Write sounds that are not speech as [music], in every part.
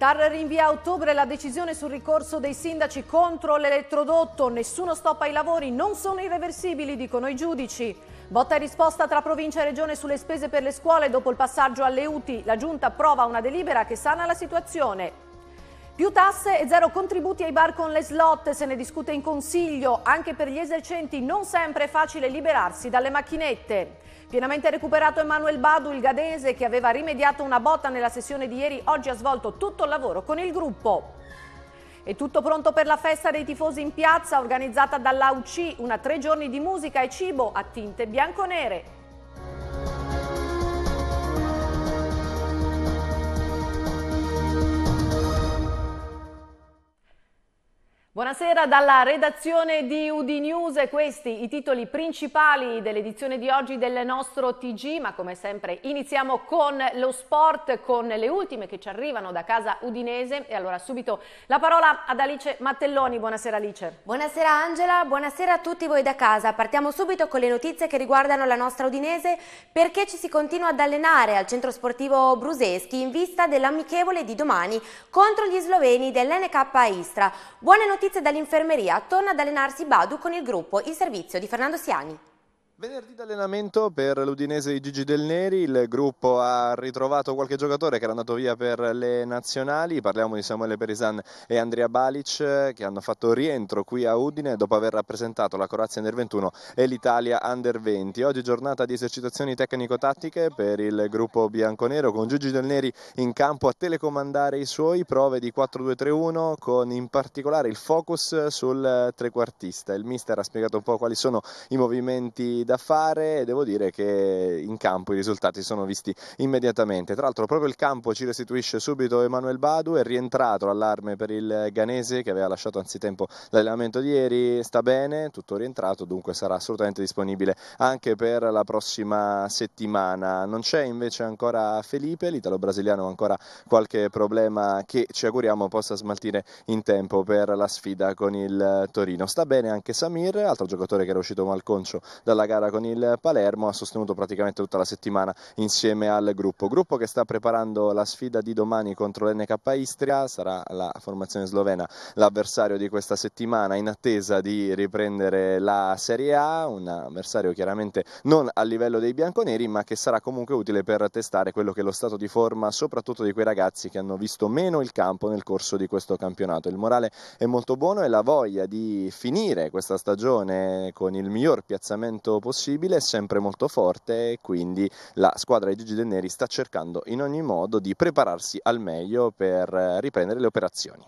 TAR rinvia a ottobre la decisione sul ricorso dei sindaci contro l'elettrodotto. Nessuno stoppa i lavori, non sono irreversibili, dicono i giudici. Botta e risposta tra provincia e regione sulle spese per le scuole dopo il passaggio alle UTI. La giunta approva una delibera che sana la situazione. Più tasse e zero contributi ai bar con le slot, se ne discute in consiglio. Anche per gli esercenti non sempre è facile liberarsi dalle macchinette. Pienamente recuperato Emanuel Badu, il gadese, che aveva rimediato una botta nella sessione di ieri, oggi ha svolto tutto il lavoro con il gruppo. È tutto pronto per la festa dei tifosi in piazza organizzata dall'AUC, una tre giorni di musica e cibo a tinte bianco-nere. Buonasera dalla redazione di UD News, questi i titoli principali dell'edizione di oggi del nostro TG, ma come sempre iniziamo con lo sport, con le ultime che ci arrivano da casa udinese e allora subito la parola ad Alice Mattelloni, buonasera Alice. Buonasera Angela, buonasera a tutti voi da casa, partiamo subito con le notizie che riguardano la nostra udinese perché ci si continua ad allenare al centro sportivo Bruseschi in vista dell'amichevole di domani contro gli sloveni dell'NK Istra. Buone notizie Notizie dall'infermeria. Torna ad allenarsi Badu con il gruppo, il servizio di Fernando Siani. Venerdì d'allenamento per l'Udinese di Gigi Del Neri, il gruppo ha ritrovato qualche giocatore che era andato via per le nazionali, parliamo di Samuele Perisan e Andrea Balic eh, che hanno fatto rientro qui a Udine dopo aver rappresentato la Croazia Under 21 e l'Italia Under 20. Oggi giornata di esercitazioni tecnico-tattiche per il gruppo bianconero con Gigi Del Neri in campo a telecomandare i suoi, prove di 4-2-3-1 con in particolare il focus sul trequartista. Il mister ha spiegato un po' quali sono i movimenti da fare e devo dire che in campo i risultati sono visti immediatamente. Tra l'altro proprio il campo ci restituisce subito Emanuel Badu, è rientrato all'arme per il Ganese che aveva lasciato anzitempo l'allenamento di ieri, sta bene, tutto rientrato, dunque sarà assolutamente disponibile anche per la prossima settimana. Non c'è invece ancora Felipe, l'italo-brasiliano ha ancora qualche problema che ci auguriamo possa smaltire in tempo per la sfida con il Torino. Sta bene anche Samir, altro giocatore che era uscito malconcio dalla gara gara con il Palermo, ha sostenuto praticamente tutta la settimana insieme al gruppo. Gruppo che sta preparando la sfida di domani contro l'NK Istria, sarà la formazione slovena l'avversario di questa settimana in attesa di riprendere la Serie A, un avversario chiaramente non a livello dei bianconeri ma che sarà comunque utile per testare quello che è lo stato di forma soprattutto di quei ragazzi che hanno visto meno il campo nel corso di questo campionato. Il morale è molto buono e la voglia di finire questa stagione con il miglior piazzamento possibile possibile, è sempre molto forte e quindi la squadra di Gigi De Neri sta cercando in ogni modo di prepararsi al meglio per eh, riprendere le operazioni.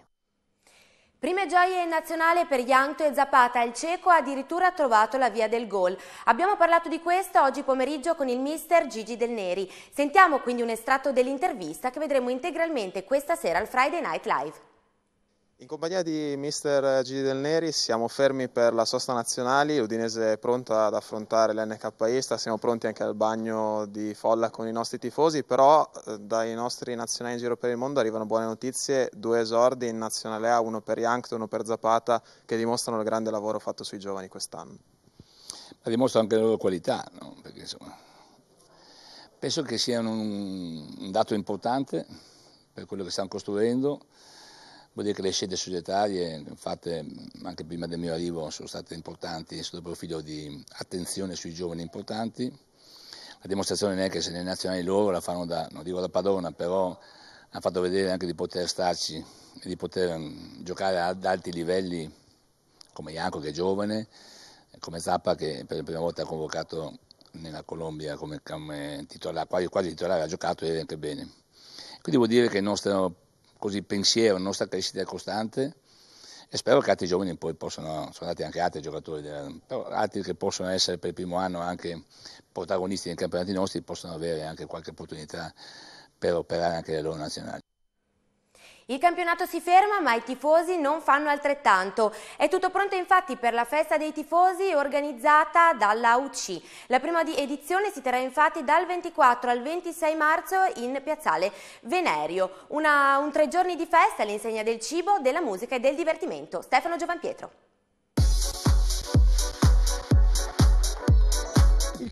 Prime gioie in nazionale per Ianto e Zapata, il cieco ha addirittura trovato la via del gol. Abbiamo parlato di questo oggi pomeriggio con il mister Gigi Del Neri. Sentiamo quindi un estratto dell'intervista che vedremo integralmente questa sera al Friday Night Live. In compagnia di mister Gigi Del Neri siamo fermi per la sosta nazionali, l'Udinese è pronta ad affrontare l'NKista, siamo pronti anche al bagno di folla con i nostri tifosi, però eh, dai nostri nazionali in giro per il mondo arrivano buone notizie, due esordi in Nazionale A, uno per Yankton, uno per Zapata, che dimostrano il grande lavoro fatto sui giovani quest'anno. Ma dimostrano anche la loro qualità, no? Perché, insomma, penso che sia un dato importante per quello che stanno costruendo, Vuol dire che le scelte societarie fatte anche prima del mio arrivo sono state importanti sotto il profilo di attenzione sui giovani importanti. La dimostrazione è che se le nazionali loro la fanno da, non dico da padrona, però hanno fatto vedere anche di poter starci e di poter mm, giocare ad alti livelli come Ianco che è giovane, come Zappa che per la prima volta ha convocato nella Colombia come, come titolare, quasi titolare, ha giocato e anche bene. Quindi vuol dire che il nostro così pensiero, la nostra crescita è costante e spero che altri giovani poi possano, sono andati anche altri giocatori, altri che possono essere per il primo anno anche protagonisti dei campionati nostri, possano avere anche qualche opportunità per operare anche le loro nazionali. Il campionato si ferma ma i tifosi non fanno altrettanto. È tutto pronto infatti per la festa dei tifosi organizzata dalla UC. La prima edizione si terrà infatti dal 24 al 26 marzo in Piazzale Venerio. Una, un tre giorni di festa all'insegna del cibo, della musica e del divertimento. Stefano Giovanpietro.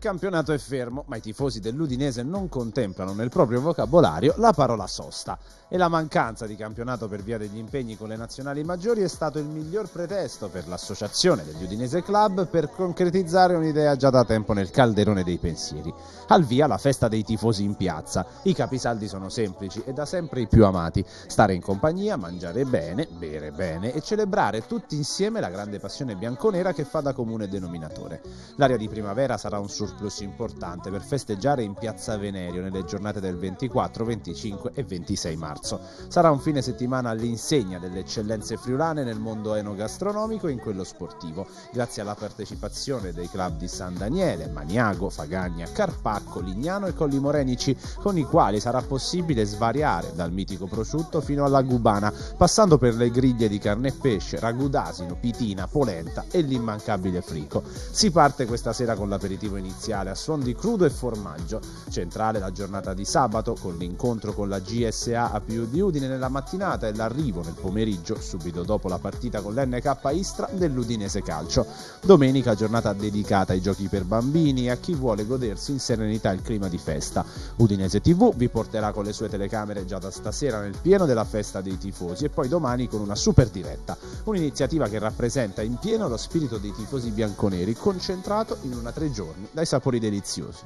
campionato è fermo, ma i tifosi dell'Udinese non contemplano nel proprio vocabolario la parola sosta e la mancanza di campionato per via degli impegni con le nazionali maggiori è stato il miglior pretesto per l'associazione degli Udinese Club per concretizzare un'idea già da tempo nel calderone dei pensieri. Al via la festa dei tifosi in piazza. I capisaldi sono semplici e da sempre i più amati. Stare in compagnia, mangiare bene, bere bene e celebrare tutti insieme la grande passione bianconera che fa da comune denominatore. L'aria di primavera sarà un sorriso surplus importante per festeggiare in Piazza Venerio nelle giornate del 24, 25 e 26 marzo. Sarà un fine settimana all'insegna delle eccellenze friulane nel mondo enogastronomico e in quello sportivo, grazie alla partecipazione dei club di San Daniele, Maniago, Fagagna, Carpacco, Lignano e Colli Morenici, con i quali sarà possibile svariare dal mitico prosciutto fino alla gubana, passando per le griglie di carne e pesce, ragù d'asino, pitina, polenta e l'immancabile frico. Si parte questa sera con l'aperitivo iniziale parziale a suon di crudo e formaggio. Centrale la giornata di sabato con l'incontro con la GSA a più di Udine nella mattinata e l'arrivo nel pomeriggio, subito dopo la partita con l'NK Istra dell'Udinese Calcio. Domenica giornata dedicata ai giochi per bambini e a chi vuole godersi in serenità il clima di festa. Udinese TV vi porterà con le sue telecamere già da stasera nel pieno della festa dei tifosi e poi domani con una super diretta, un'iniziativa che rappresenta in pieno lo spirito dei tifosi bianconeri concentrato in una tre giorni dai sapori deliziosi.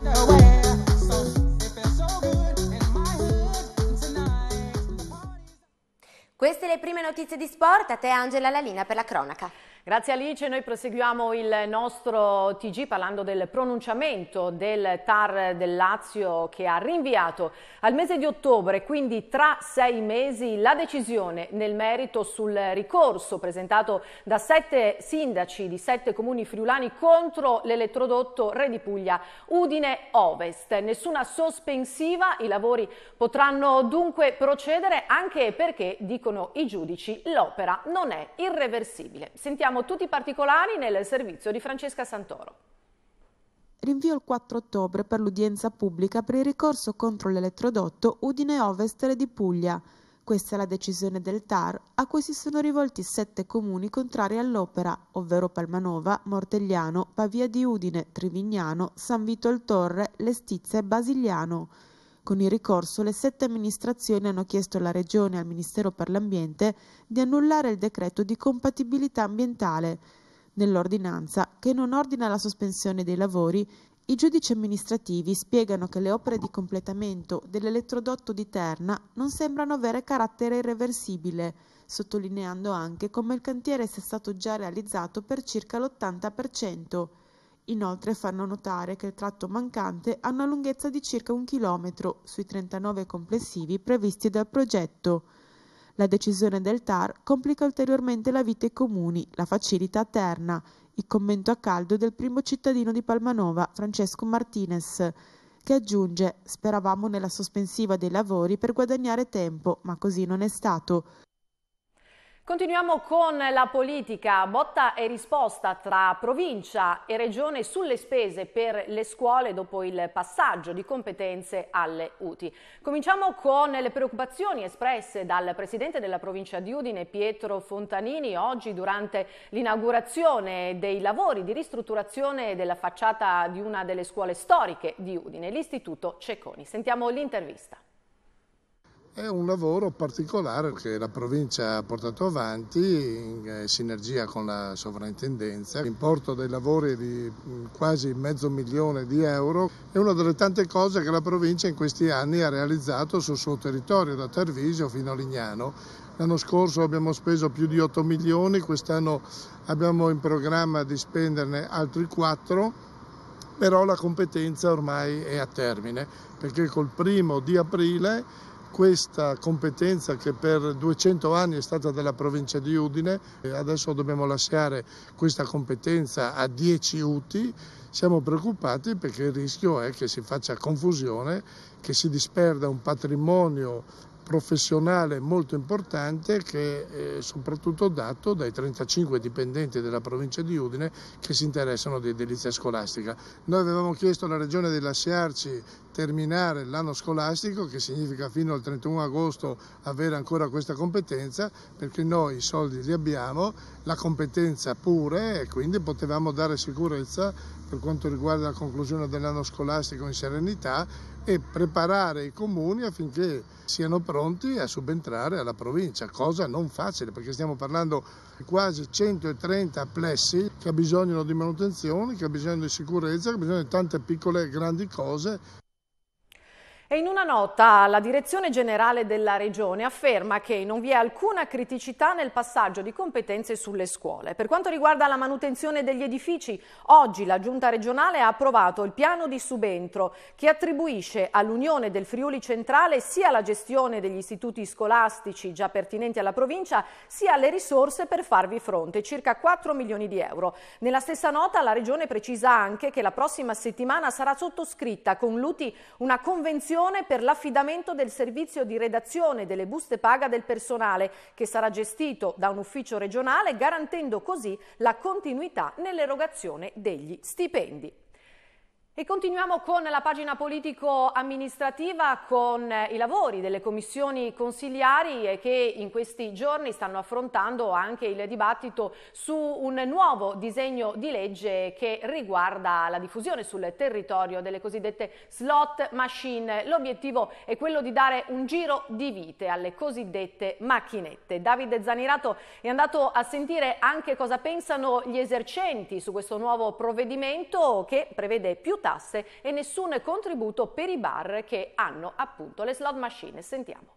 Queste le prime notizie di sport, a te Angela Lalina per la cronaca. Grazie Alice, noi proseguiamo il nostro TG parlando del pronunciamento del TAR del Lazio che ha rinviato al mese di ottobre, quindi tra sei mesi, la decisione nel merito sul ricorso presentato da sette sindaci di sette comuni friulani contro l'elettrodotto Re di Puglia Udine Ovest. Nessuna sospensiva, i lavori potranno dunque procedere anche perché, dicono i giudici, l'opera non è irreversibile. Sentiamo Scopriamo tutti i particolari nel servizio di Francesca Santoro. Rinvio il 4 ottobre per l'udienza pubblica per il ricorso contro l'elettrodotto Udine Ovest di Puglia. Questa è la decisione del TAR a cui si sono rivolti sette comuni contrari all'opera, ovvero Palmanova, Mortegliano, Pavia di Udine, Trivignano, San Vito il Torre, Lestizia e Basigliano. Con il ricorso le sette amministrazioni hanno chiesto alla Regione e al Ministero per l'Ambiente di annullare il decreto di compatibilità ambientale. Nell'ordinanza, che non ordina la sospensione dei lavori, i giudici amministrativi spiegano che le opere di completamento dell'elettrodotto di Terna non sembrano avere carattere irreversibile, sottolineando anche come il cantiere sia stato già realizzato per circa l'80%. Inoltre fanno notare che il tratto mancante ha una lunghezza di circa un chilometro sui 39 complessivi previsti dal progetto. La decisione del TAR complica ulteriormente la vita ai comuni, la facilita a Terna, il commento a caldo del primo cittadino di Palmanova, Francesco Martinez, che aggiunge «Speravamo nella sospensiva dei lavori per guadagnare tempo, ma così non è stato». Continuiamo con la politica, botta e risposta tra provincia e regione sulle spese per le scuole dopo il passaggio di competenze alle UTI. Cominciamo con le preoccupazioni espresse dal presidente della provincia di Udine Pietro Fontanini oggi durante l'inaugurazione dei lavori di ristrutturazione della facciata di una delle scuole storiche di Udine, l'istituto Cecconi. Sentiamo l'intervista. È un lavoro particolare che la provincia ha portato avanti in eh, sinergia con la sovrintendenza. L'importo dei lavori è di mm, quasi mezzo milione di euro è una delle tante cose che la provincia in questi anni ha realizzato sul suo territorio, da Tarvisio fino a Lignano. L'anno scorso abbiamo speso più di 8 milioni, quest'anno abbiamo in programma di spenderne altri 4 però la competenza ormai è a termine perché col primo di aprile questa competenza che per 200 anni è stata della provincia di Udine, adesso dobbiamo lasciare questa competenza a 10 UTI, siamo preoccupati perché il rischio è che si faccia confusione, che si disperda un patrimonio professionale molto importante che è eh, soprattutto dato dai 35 dipendenti della provincia di Udine che si interessano di edilizia scolastica. Noi avevamo chiesto alla Regione di lasciarci terminare l'anno scolastico, che significa fino al 31 agosto avere ancora questa competenza, perché noi i soldi li abbiamo, la competenza pure e quindi potevamo dare sicurezza per quanto riguarda la conclusione dell'anno scolastico in serenità e preparare i comuni affinché siano pronti a subentrare alla provincia, cosa non facile perché stiamo parlando di quasi 130 plessi che ha bisogno di manutenzione, che ha bisogno di sicurezza, che ha bisogno di tante piccole e grandi cose. E in una nota la Direzione Generale della Regione afferma che non vi è alcuna criticità nel passaggio di competenze sulle scuole. Per quanto riguarda la manutenzione degli edifici, oggi la Giunta regionale ha approvato il piano di subentro che attribuisce all'Unione del Friuli Centrale sia la gestione degli istituti scolastici già pertinenti alla provincia, sia le risorse per farvi fronte, circa 4 milioni di euro. Nella stessa nota la Regione precisa anche che la prossima settimana sarà sottoscritta con l'UTI una convenzione milione per l'affidamento del servizio di redazione delle buste paga del personale che sarà gestito da un ufficio regionale garantendo così la continuità nell'erogazione degli stipendi. E continuiamo con la pagina politico-amministrativa con eh, i lavori delle commissioni consigliari che in questi giorni stanno affrontando anche il dibattito su un nuovo disegno di legge che riguarda la diffusione sul territorio delle cosiddette slot machine. L'obiettivo è quello di dare un giro di vite alle cosiddette macchinette. Davide Zanirato è andato a sentire anche cosa pensano gli esercenti su questo nuovo provvedimento che prevede più tasse e nessun contributo per i bar che hanno appunto le slot machine. Sentiamo.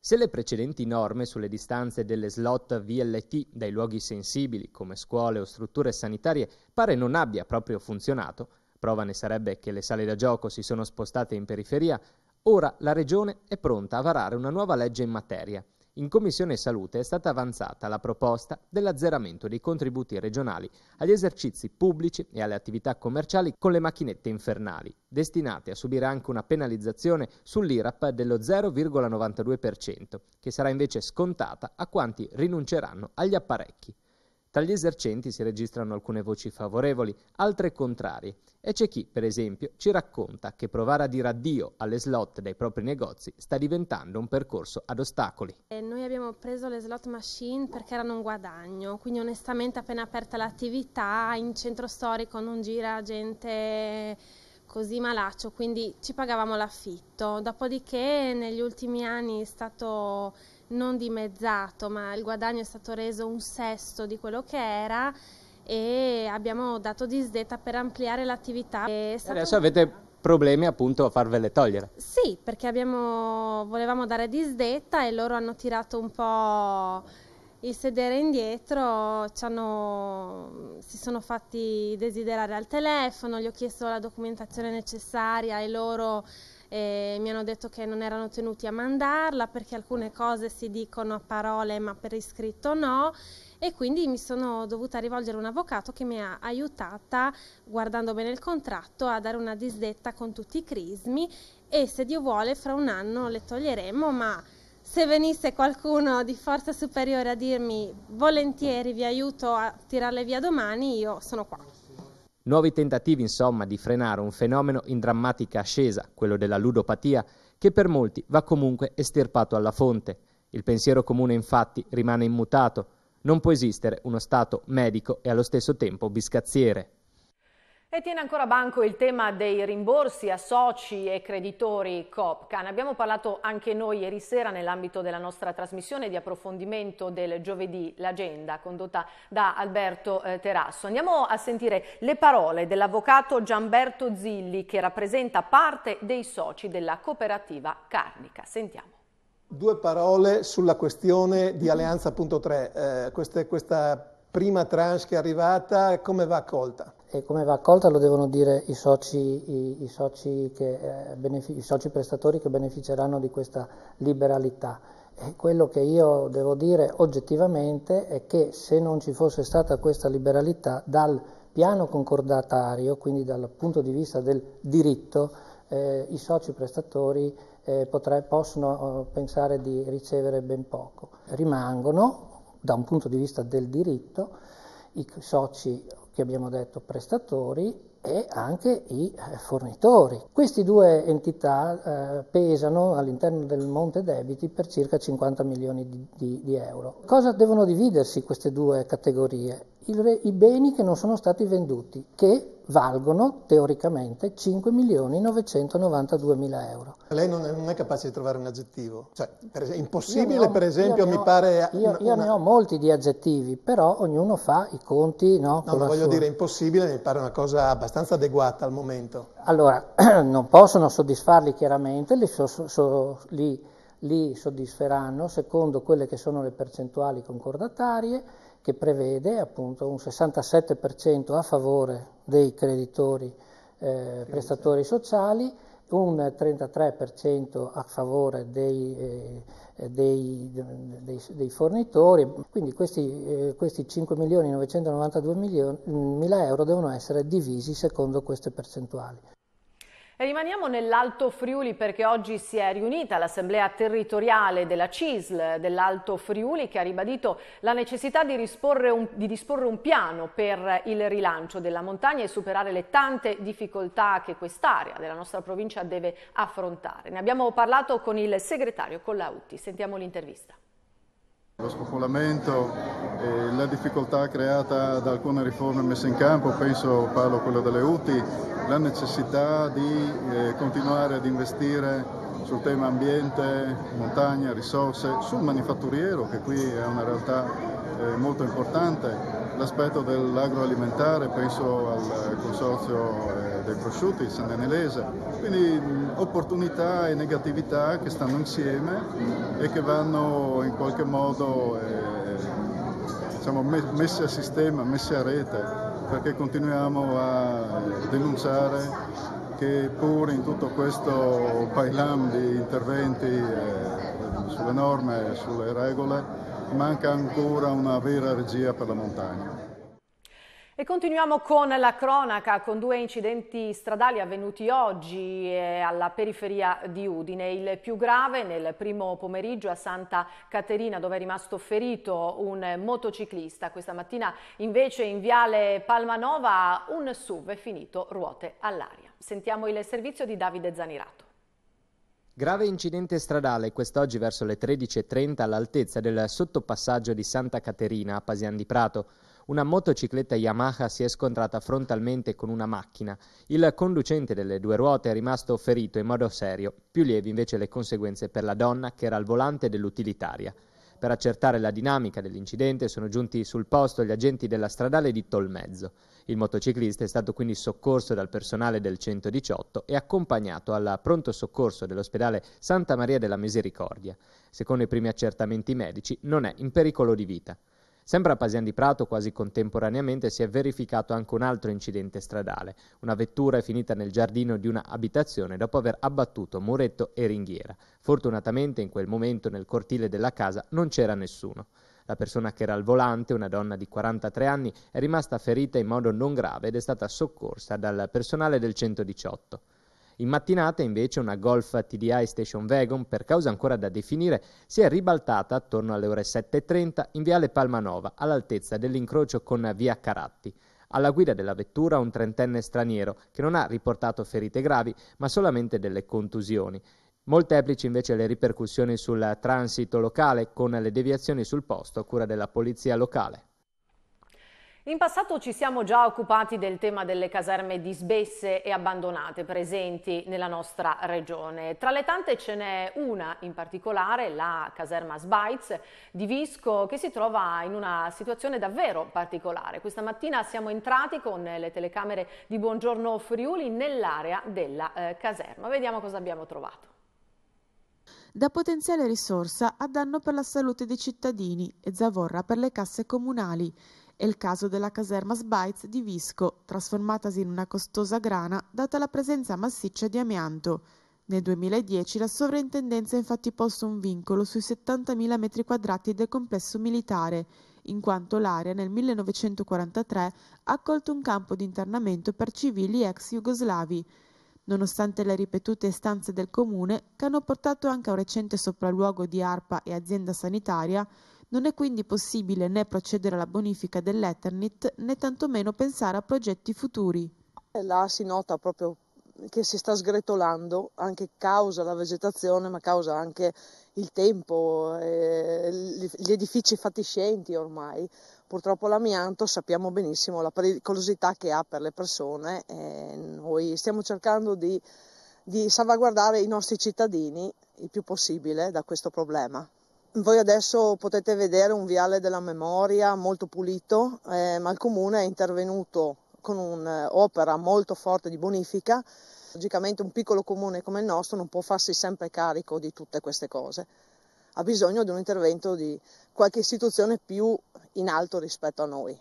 Se le precedenti norme sulle distanze delle slot VLT dai luoghi sensibili come scuole o strutture sanitarie pare non abbia proprio funzionato, prova ne sarebbe che le sale da gioco si sono spostate in periferia, ora la Regione è pronta a varare una nuova legge in materia. In Commissione Salute è stata avanzata la proposta dell'azzeramento dei contributi regionali agli esercizi pubblici e alle attività commerciali con le macchinette infernali, destinate a subire anche una penalizzazione sull'IRAP dello 0,92%, che sarà invece scontata a quanti rinunceranno agli apparecchi. Tra gli esercenti si registrano alcune voci favorevoli, altre contrarie, e c'è chi, per esempio, ci racconta che provare a dire addio alle slot dei propri negozi sta diventando un percorso ad ostacoli. Eh, noi abbiamo preso le slot machine perché erano un guadagno, quindi onestamente appena aperta l'attività in centro storico non gira gente così malaccio, quindi ci pagavamo l'affitto. Dopodiché negli ultimi anni è stato non dimezzato, ma il guadagno è stato reso un sesto di quello che era e abbiamo dato disdetta per ampliare l'attività. Adesso un... avete problemi appunto a farvele togliere. Sì, perché abbiamo... volevamo dare disdetta e loro hanno tirato un po' il sedere indietro hanno, si sono fatti desiderare al telefono, gli ho chiesto la documentazione necessaria e loro eh, mi hanno detto che non erano tenuti a mandarla perché alcune cose si dicono a parole ma per iscritto no e quindi mi sono dovuta rivolgere a un avvocato che mi ha aiutata, guardando bene il contratto, a dare una disdetta con tutti i crismi e se Dio vuole fra un anno le toglieremo, ma se venisse qualcuno di forza superiore a dirmi volentieri vi aiuto a tirarle via domani, io sono qua. Nuovi tentativi, insomma, di frenare un fenomeno in drammatica ascesa, quello della ludopatia, che per molti va comunque estirpato alla fonte. Il pensiero comune, infatti, rimane immutato. Non può esistere uno Stato medico e allo stesso tempo biscazziere. E tiene ancora banco il tema dei rimborsi a soci e creditori Copcan. Abbiamo parlato anche noi ieri sera nell'ambito della nostra trasmissione di approfondimento del giovedì, l'agenda condotta da Alberto eh, Terasso. Andiamo a sentire le parole dell'avvocato Gianberto Zilli che rappresenta parte dei soci della cooperativa Carnica. Sentiamo. Due parole sulla questione di Alleanza.3. Eh, questa, questa prima tranche che è arrivata, come va accolta? e come va accolta lo devono dire i soci, i, i, soci che, eh, i soci, prestatori che beneficeranno di questa liberalità. E quello che io devo dire oggettivamente è che se non ci fosse stata questa liberalità dal piano concordatario, quindi dal punto di vista del diritto, eh, i soci prestatori eh, potre, possono eh, pensare di ricevere ben poco. Rimangono, da un punto di vista del diritto, i soci che abbiamo detto prestatori e anche i eh, fornitori. Queste due entità eh, pesano all'interno del monte debiti per circa 50 milioni di, di, di euro. Cosa devono dividersi queste due categorie? re, i beni che non sono stati venduti, che valgono teoricamente 5 milioni 992 mila euro. Lei non è, non è, capace di trovare un aggettivo? Cioè, per esempio, impossibile, ho, per esempio, mi ho, pare... Io, una, io ne ho molti di aggettivi, però ognuno fa i conti, no? No, voglio sua. dire impossibile, mi pare una cosa abbastanza adeguata al momento. Allora, [clears throat] non possono soddisfarli chiaramente, li, so, so, li, li soddisferanno secondo quelle che sono le percentuali concordatarie, che prevede appunto un 67% a favore dei creditori eh, prestatori sociali, un 33% a favore dei, eh, dei, dei, dei, fornitori, quindi questi, eh, questi 5 milioni 992 mila euro devono essere divisi secondo queste percentuali. E rimaniamo nell'Alto Friuli perché oggi si è riunita l'assemblea territoriale della CISL dell'Alto Friuli che ha ribadito la necessità di, un, di, disporre un piano per il rilancio della montagna e superare le tante difficoltà che quest'area della nostra provincia deve affrontare. Ne abbiamo parlato con il segretario Collautti, sentiamo l'intervista. Lo spopolamento e la difficoltà creata da alcune riforme messe in campo, penso parlo a quello delle UTI, la necessità di eh, continuare ad investire sul tema ambiente, montagna, risorse, sul manifatturiero che qui è una realtà eh, molto importante, l'aspetto dell'agroalimentare, penso al consorzio eh, dei prosciutti, il Sandenelese, quindi opportunità e negatività che stanno insieme e che vanno in qualche modo eh, diciamo, messe a sistema, messe a rete, perché continuiamo a denunciare che pur in tutto questo pailam di interventi eh, sulle norme, sulle regole, manca ancora una vera regia per la montagna. E continuiamo con la cronaca, con due incidenti stradali avvenuti oggi eh, alla periferia di Udine. Il più grave nel primo pomeriggio a Santa Caterina, dove è rimasto ferito un motociclista. Questa mattina invece in viale Palmanova un SUV è finito ruote all'aria. Sentiamo il servizio di Davide Zanirato. Grave incidente stradale quest'oggi verso le 13.30 all'altezza del sottopassaggio di Santa Caterina a Pasian di Prato. Una motocicletta Yamaha si è scontrata frontalmente con una macchina. Il conducente delle due ruote è rimasto ferito in modo serio, più lievi invece le conseguenze per la donna che era al volante dell'utilitaria. Per accertare la dinamica dell'incidente sono giunti sul posto gli agenti della stradale di Tolmezzo. Il motociclista è stato quindi soccorso dal personale del 118 e accompagnato al pronto soccorso dell'ospedale Santa Maria della Misericordia. Secondo i primi accertamenti medici non è in pericolo di vita. Sempre a Pasian di Prato, quasi contemporaneamente, si è verificato anche un altro incidente stradale. Una vettura è finita nel giardino di una abitazione dopo aver abbattuto muretto e ringhiera. Fortunatamente in quel momento nel cortile della casa non c'era nessuno. La persona che era al volante, una donna di 43 anni, è rimasta ferita in modo non grave ed è stata soccorsa dal personale del 118. In mattinata invece una Golf TDI Station Wagon, per causa ancora da definire, si è ribaltata attorno alle ore 7.30 in viale Palmanova, all'altezza dell'incrocio con via Caratti. Alla guida della vettura un trentenne straniero che non ha riportato ferite gravi ma solamente delle contusioni. Molteplici invece le ripercussioni sul transito locale con le deviazioni sul posto a cura della polizia locale. In passato ci siamo già occupati del tema delle caserme disbesse e abbandonate presenti nella nostra regione. Tra le tante ce n'è una in particolare, la caserma Sbites di Visco, che si trova in una situazione davvero particolare. Questa mattina siamo entrati con le telecamere di Buongiorno Friuli nell'area della eh, caserma. Vediamo cosa abbiamo trovato da potenziale risorsa a danno per la salute dei cittadini e zavorra per le casse comunali. È il caso della caserma Sbites di Visco, trasformatasi in una costosa grana data la presenza massiccia di amianto. Nel 2010 la sovrintendenza ha infatti posto un vincolo sui 70.000 m2 del complesso militare, in quanto l'area nel 1943 ha accolto un campo di internamento per civili ex jugoslavi. Nonostante le ripetute istanze del comune, che hanno portato anche a un recente sopralluogo di ARPA e azienda sanitaria, non è quindi possibile né procedere alla bonifica dell'Eternit né tantomeno pensare a progetti futuri. Là si nota proprio che si sta sgretolando anche causa la vegetazione, ma causa anche il tempo, eh, gli edifici fatiscenti ormai. Purtroppo l'amianto sappiamo benissimo la pericolosità che ha per le persone e noi stiamo cercando di, di salvaguardare i nostri cittadini il più possibile da questo problema. Voi adesso potete vedere un viale della memoria molto pulito, eh, ma il comune è intervenuto con un'opera molto forte di bonifica. Logicamente un piccolo comune come il nostro non può farsi sempre carico di tutte queste cose. Ha bisogno di un intervento di qualche istituzione più in alto rispetto a noi.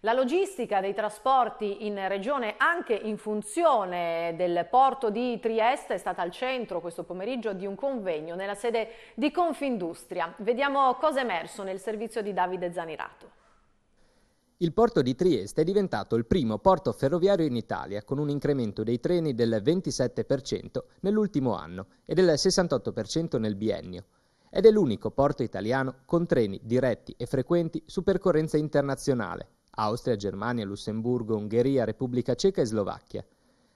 La logistica dei trasporti in regione anche in funzione del porto di Trieste è stata al centro questo pomeriggio di un convegno nella sede di Confindustria. Vediamo cosa è emerso nel servizio di Davide Zanirato. Il porto di Trieste è diventato il primo porto ferroviario in Italia, con un incremento dei treni del 27% nell'ultimo anno e del 68% nel biennio. Ed è l'unico porto italiano con treni diretti e frequenti su percorrenza internazionale, Austria, Germania, Lussemburgo, Ungheria, Repubblica Ceca e Slovacchia.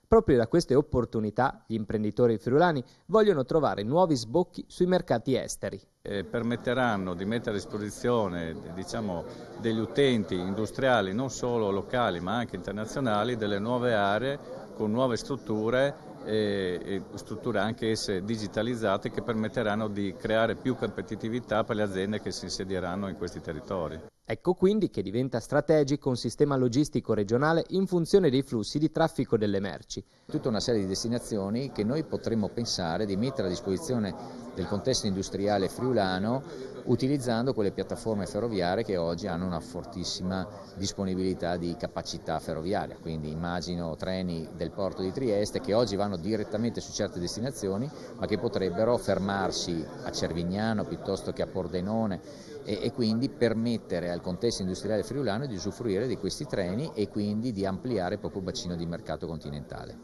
Proprio da queste opportunità gli imprenditori friulani vogliono trovare nuovi sbocchi sui mercati esteri. Eh, permetteranno di mettere a disposizione diciamo, degli utenti industriali, non solo locali ma anche internazionali, delle nuove aree con nuove strutture, eh, strutture anche esse digitalizzate che permetteranno di creare più competitività per le aziende che si insedieranno in questi territori. Ecco quindi che diventa strategico un sistema logistico regionale in funzione dei flussi di traffico delle merci. Tutta una serie di destinazioni che noi potremmo pensare di mettere a disposizione del contesto industriale friulano utilizzando quelle piattaforme ferroviarie che oggi hanno una fortissima disponibilità di capacità ferroviaria, quindi immagino treni del porto di Trieste che oggi vanno direttamente su certe destinazioni ma che potrebbero fermarsi a Cervignano piuttosto che a Pordenone e, e quindi permettere al contesto industriale friulano di usufruire di questi treni e quindi di ampliare il proprio bacino di mercato continentale.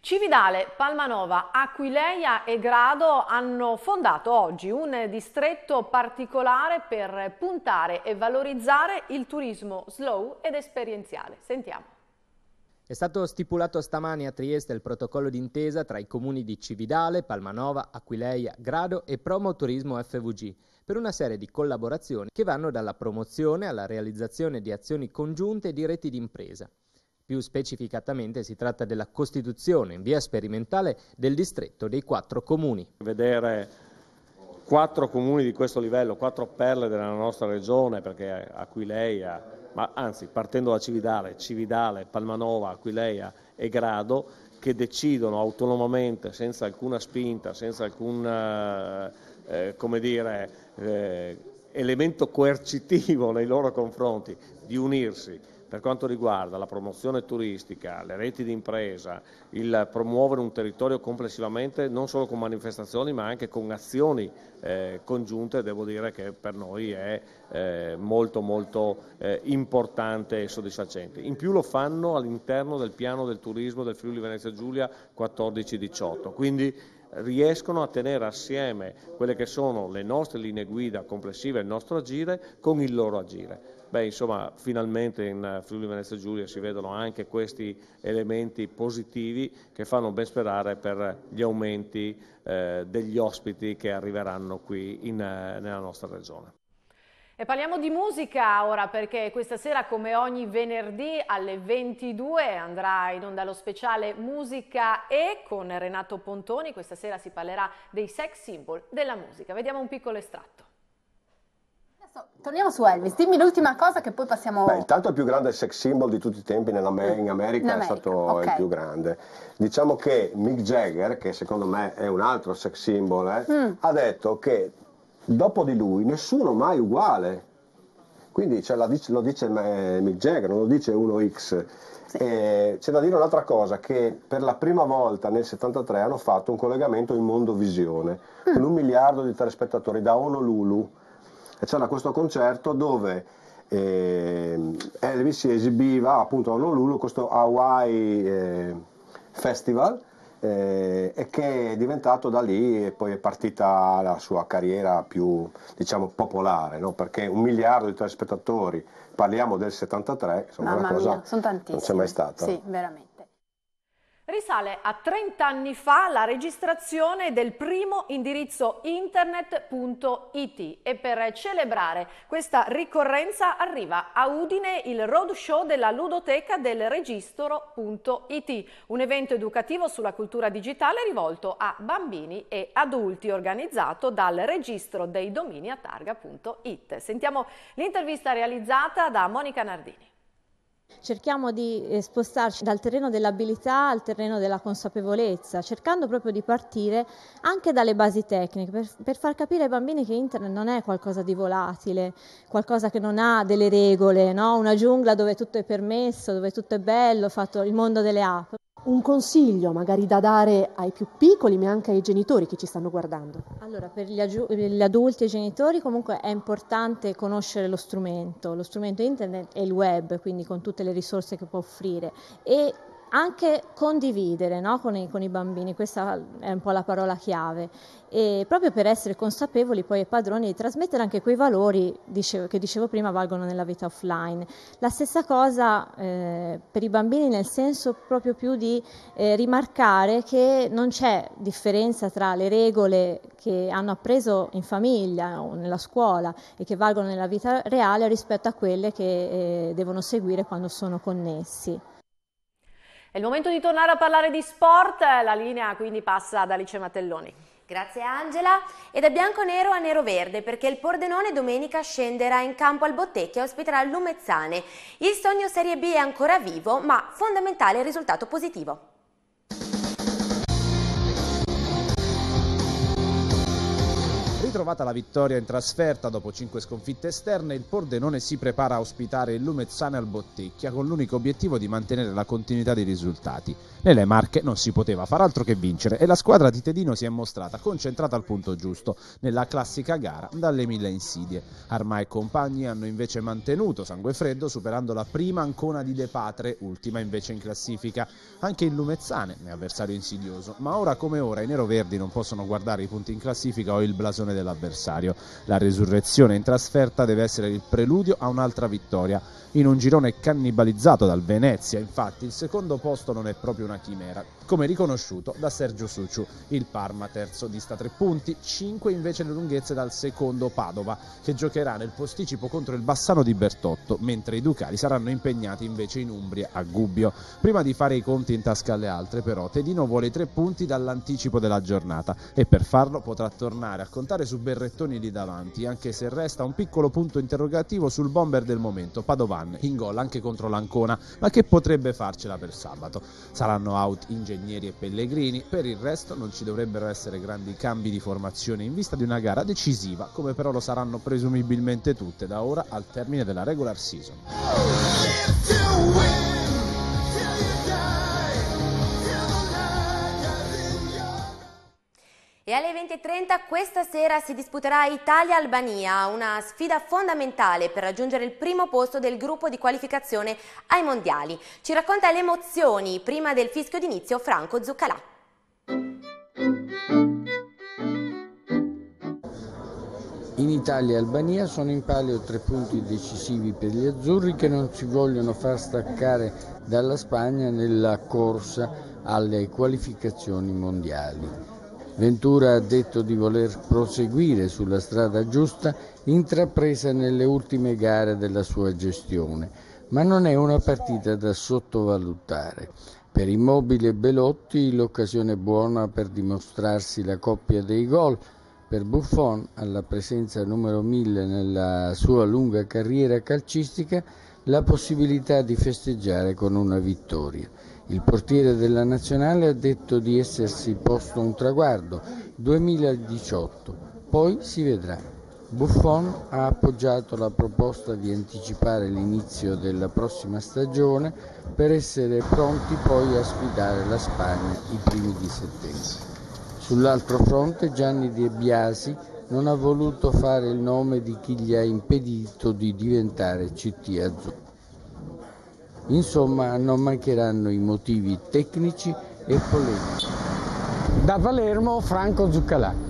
Cividale, Palmanova, Aquileia e Grado hanno fondato oggi un distretto particolare per puntare e valorizzare il turismo slow ed esperienziale. Sentiamo. È stato stipulato stamani a Trieste il protocollo d'intesa tra i comuni di Cividale, Palmanova, Aquileia, Grado e Promo Turismo FVG per una serie di collaborazioni che vanno dalla promozione alla realizzazione di azioni congiunte di reti d'impresa. Più specificatamente si tratta della costituzione in via sperimentale del distretto dei quattro comuni. Vedere quattro comuni di questo livello, quattro perle della nostra regione, perché Aquileia, ma anzi partendo da Cividale, Cividale, Palmanova, Aquileia e Grado, che decidono autonomamente, senza alcuna spinta, senza alcun, eh, eh come dire, eh, elemento coercitivo nei loro confronti di unirsi per quanto riguarda la promozione turistica, le reti di impresa, il promuovere un territorio complessivamente non solo con manifestazioni ma anche con azioni eh, congiunte, devo dire che per noi è eh, molto molto eh, importante e soddisfacente. In più lo fanno all'interno del piano del turismo del Friuli Venezia Giulia 14-18, quindi riescono a tenere assieme quelle che sono le nostre linee guida complessive, il nostro agire, con il loro agire. Beh, insomma, finalmente in Friuli Venezia Giulia si vedono anche questi elementi positivi che fanno ben sperare per gli aumenti eh, degli ospiti che arriveranno qui in, eh, nella nostra regione. E parliamo di musica ora perché questa sera come ogni venerdì alle 22 andrà in onda lo speciale Musica E con Renato Pontoni. Questa sera si parlerà dei sex symbol della musica. Vediamo un piccolo estratto. Adesso torniamo su Elvis, dimmi l'ultima cosa che poi passiamo... Beh, intanto il più grande sex symbol di tutti i tempi in America, in America è stato okay. il più grande. Diciamo che Mick Jagger, che secondo me è un altro sex symbol, eh, mm. ha detto che dopo di lui nessuno mai uguale. Quindi cioè, lo dice eh, Mick Jagger, non lo dice 1X. Sì. Eh, c'è da dire un'altra cosa, che per la prima volta nel 73 hanno fatto un collegamento in mondo-visione, mm. con un miliardo di telespettatori da Honolulu. E c'era questo concerto dove eh, Elvis si esibiva appunto a Honolulu, questo Hawaii eh, Festival, eh, e che è diventato da lì e poi è partita la sua carriera più diciamo, popolare, no? perché un miliardo di telespettatori, parliamo del 73, insomma, Mamma una cosa mia, sono tantissimi. non c'è mai stata. Sì, veramente. Risale a 30 anni fa la registrazione del primo indirizzo internet.it e per celebrare questa ricorrenza arriva a Udine il roadshow della ludoteca del registro.it, un evento educativo sulla cultura digitale rivolto a bambini e adulti organizzato dal registro dei domini a targa.it. Sentiamo l'intervista realizzata da Monica Nardini. Cerchiamo di eh, spostarci dal terreno dell'abilità al terreno della consapevolezza, cercando proprio di partire anche dalle basi tecniche, per, per far capire ai bambini che internet non è qualcosa di volatile, qualcosa che non ha delle regole, no? una giungla dove tutto è permesso, dove tutto è bello, fatto il mondo delle app un consiglio magari da dare ai più piccoli ma anche ai genitori che ci stanno guardando? Allora, per gli, agi- gli adulti e i genitori comunque è importante conoscere lo strumento, lo strumento internet e il web, quindi con tutte le risorse che può offrire e anche condividere no? con, i, con, i, bambini, questa è un po' la parola chiave, e proprio per essere consapevoli poi e padroni di trasmettere anche quei valori dicevo, che dicevo prima valgono nella vita offline. La stessa cosa eh, per i bambini nel senso proprio più di eh, rimarcare che non c'è differenza tra le regole che hanno appreso in famiglia o nella scuola e che valgono nella vita reale rispetto a quelle che eh, devono seguire quando sono connessi. È il momento di tornare a parlare di sport, la linea quindi passa ad Alice Mattelloni. Grazie Angela. E da bianco-nero a nero-verde perché il Pordenone domenica scenderà in campo al Bottecchia e ospiterà il Lumezzane. Il sogno Serie B è ancora vivo, ma fondamentale il risultato positivo. Ritrovata la vittoria in trasferta dopo 5 sconfitte esterne, il Pordenone si prepara a ospitare il Lumezzane al Bottecchia con l'unico obiettivo di mantenere la continuità dei risultati. Nelle Marche non si poteva far altro che vincere e la squadra di Tedino si è mostrata concentrata al punto giusto nella classica gara dalle mille insidie. Arma e compagni hanno invece mantenuto sangue freddo superando la prima ancona di De Patre, ultima invece in classifica. Anche il Lumezzane è avversario insidioso, ma ora come ora i neroverdi non possono guardare i punti in classifica o il blasone della dell'avversario. La resurrezione in trasferta deve essere il preludio a un'altra vittoria in un girone cannibalizzato dal Venezia, infatti il secondo posto non è proprio una chimera, come riconosciuto da Sergio Suciu. Il Parma terzo dista tre punti, cinque invece le lunghezze dal secondo Padova, che giocherà nel posticipo contro il Bassano di Bertotto, mentre i Ducali saranno impegnati invece in Umbria a Gubbio. Prima di fare i conti in tasca alle altre però, Tedino vuole tre punti dall'anticipo della giornata e per farlo potrà tornare a contare su Berrettoni lì davanti, anche se resta un piccolo punto interrogativo sul bomber del momento, Padova. Milan in gol anche contro l'Ancona, ma che potrebbe farcela per sabato. Saranno out Ingegneri e Pellegrini, per il resto non ci dovrebbero essere grandi cambi di formazione in vista di una gara decisiva, come però lo saranno presumibilmente tutte da ora al termine della regular season. E alle 20.30 questa sera si disputerà Italia-Albania, una sfida fondamentale per raggiungere il primo posto del gruppo di qualificazione ai mondiali. Ci racconta le emozioni prima del fischio d'inizio Franco Zuccalà. In Italia e Albania sono in palio tre punti decisivi per gli azzurri che non si vogliono far staccare dalla Spagna nella corsa alle qualificazioni mondiali. Ventura ha detto di voler proseguire sulla strada giusta intrapresa nelle ultime gare della sua gestione, ma non è una partita da sottovalutare. Per Immobile e Belotti l'occasione buona per dimostrarsi la coppia dei gol, per Buffon, alla presenza numero 1000 nella sua lunga carriera calcistica, la possibilità di festeggiare con una vittoria. Il portiere della nazionale ha detto di essersi posto un traguardo 2018, poi si vedrà. Buffon ha appoggiato la proposta di anticipare l'inizio della prossima stagione per essere pronti poi a sfidare la Spagna i primi di settembre. Sull'altro fronte Gianni De Biasi non ha voluto fare il nome di chi gli ha impedito di diventare CT azzurro. Insomma non mancheranno i motivi tecnici e polemici. Da Palermo Franco Zuccalà.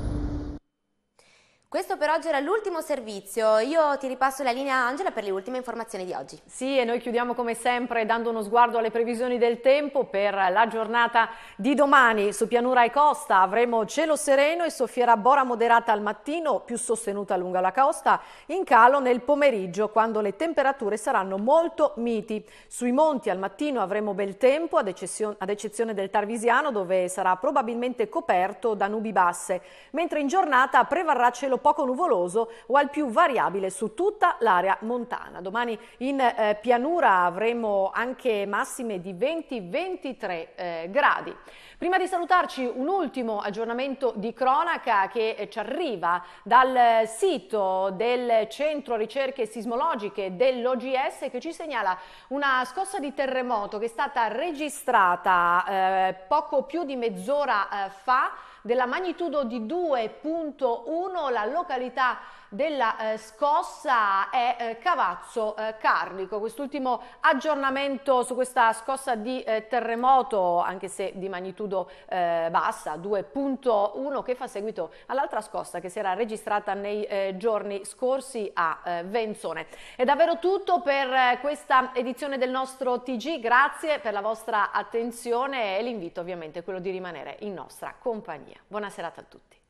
Questo per oggi era l'ultimo servizio, io ti ripasso la linea Angela per le ultime informazioni di oggi. Sì e noi chiudiamo come sempre dando uno sguardo alle previsioni del tempo per la giornata di domani. Su pianura e costa avremo cielo sereno e soffierà bora moderata al mattino, più sostenuta lungo la costa, in calo nel pomeriggio quando le temperature saranno molto miti. Sui monti al mattino avremo bel tempo ad, eccezione, ad eccezione del Tarvisiano dove sarà probabilmente coperto da nubi basse, mentre in giornata prevarrà cielo poco nuvoloso o al più variabile su tutta l'area montana. Domani in eh, pianura avremo anche massime di 20-23 eh, gradi. Prima di salutarci un ultimo aggiornamento di cronaca che eh, ci arriva dal eh, sito del Centro Ricerche Sismologiche dell'OGS che ci segnala una scossa di terremoto che è stata registrata eh, poco più di mezz'ora eh, fa della magnitudo di 2.1 la località della eh, scossa è eh, Cavazzo eh, Carlico. Quest'ultimo aggiornamento su questa scossa di eh, terremoto, anche se di magnitudo eh, bassa, 2.1, che fa seguito all'altra scossa che si era registrata nei eh, giorni scorsi a Venzone. È davvero tutto per questa edizione del nostro TG, grazie per la vostra attenzione e l'invito ovviamente è quello di rimanere in nostra compagnia. Buona serata a tutti.